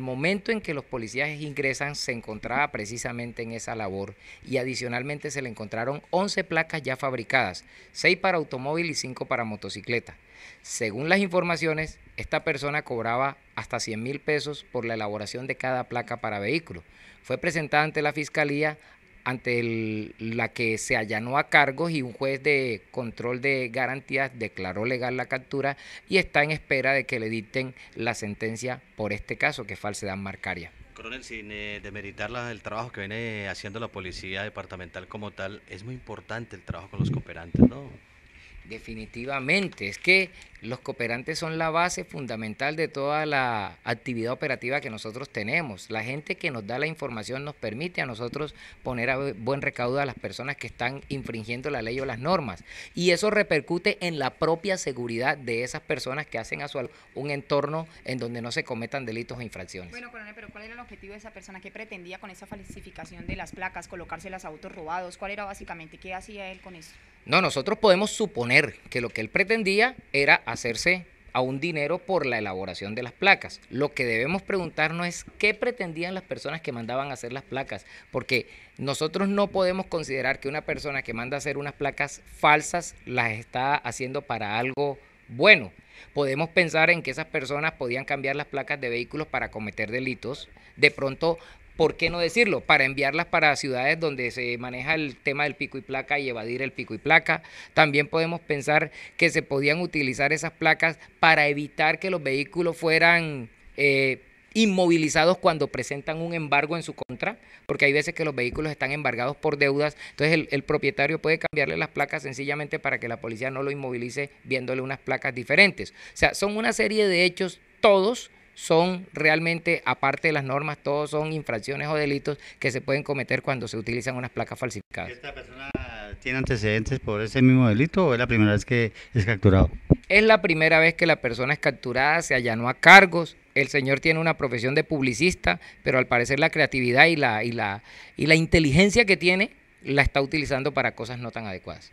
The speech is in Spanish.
El momento en que los policías ingresan se encontraba precisamente en esa labor y adicionalmente se le encontraron 11 placas ya fabricadas, 6 para automóvil y 5 para motocicleta. Según las informaciones, esta persona cobraba hasta 100 mil pesos por la elaboración de cada placa para vehículo. Fue presentada ante la fiscalía ante la que se allanó a cargos y un juez de control de garantías declaró legal la captura y está en espera de que le dicten la sentencia por este caso, que es falsedad marcaria. Coronel, sin eh, demeritar el trabajo que viene haciendo la policía departamental como tal, es muy importante el trabajo con los cooperantes, ¿no? Definitivamente, es que los cooperantes son la base fundamental de toda la actividad operativa que nosotros tenemos. La gente que nos da la información nos permite a nosotros poner a buen recaudo a las personas que están infringiendo la ley o las normas. Y eso repercute en la propia seguridad de esas personas que hacen a su un entorno en donde no se cometan delitos o infracciones. Bueno, coronel, pero ¿cuál era el objetivo de esa persona? ¿Qué pretendía con esa falsificación de las placas, colocarse las autos robados? ¿Cuál era básicamente? ¿Qué hacía él con eso? No, nosotros podemos suponer que lo que él pretendía era hacerse a un dinero por la elaboración de las placas. Lo que debemos preguntarnos es qué pretendían las personas que mandaban a hacer las placas, porque nosotros no podemos considerar que una persona que manda a hacer unas placas falsas las está haciendo para algo bueno. Podemos pensar en que esas personas podían cambiar las placas de vehículos para cometer delitos, de pronto ¿por qué no decirlo? Para enviarlas para ciudades donde se maneja el tema del pico y placa y evadir el pico y placa. También podemos pensar que se podían utilizar esas placas para evitar que los vehículos fueran... Eh, inmovilizados cuando presentan un embargo en su contra, porque hay veces que los vehículos están embargados por deudas, entonces el, el, propietario puede cambiarle las placas sencillamente para que la policía no lo inmovilice viéndole unas placas diferentes. O sea, son una serie de hechos todos son realmente, aparte de las normas, todos son infracciones o delitos que se pueden cometer cuando se utilizan unas placas falsificadas. ¿Esta persona tiene antecedentes por ese mismo delito o es la primera vez que es capturado? Es la primera vez que la persona es capturada, se allanó a cargos. El señor tiene una profesión de publicista, pero al parecer la creatividad y la, y la inteligencia que tiene la está utilizando para cosas no tan adecuadas.